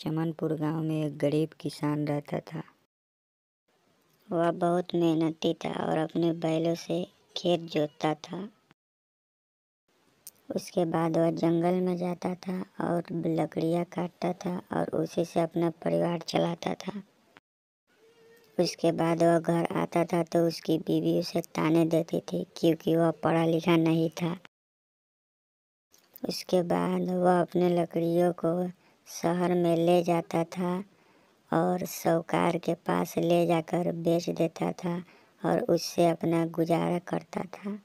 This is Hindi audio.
चमनपुर गांव में एक गरीब किसान रहता था वह बहुत मेहनती था और अपने बैलों से खेत जोतता था उसके बाद वह जंगल में जाता था और लकड़ियाँ काटता था और उसी से अपना परिवार चलाता था उसके बाद वह घर आता था तो उसकी बीवी उसे ताने देती थी क्योंकि वह पढ़ा लिखा नहीं था उसके बाद वह अपने लकड़ियों को शहर में ले जाता था और सौकार के पास ले जाकर बेच देता था और उससे अपना गुजारा करता था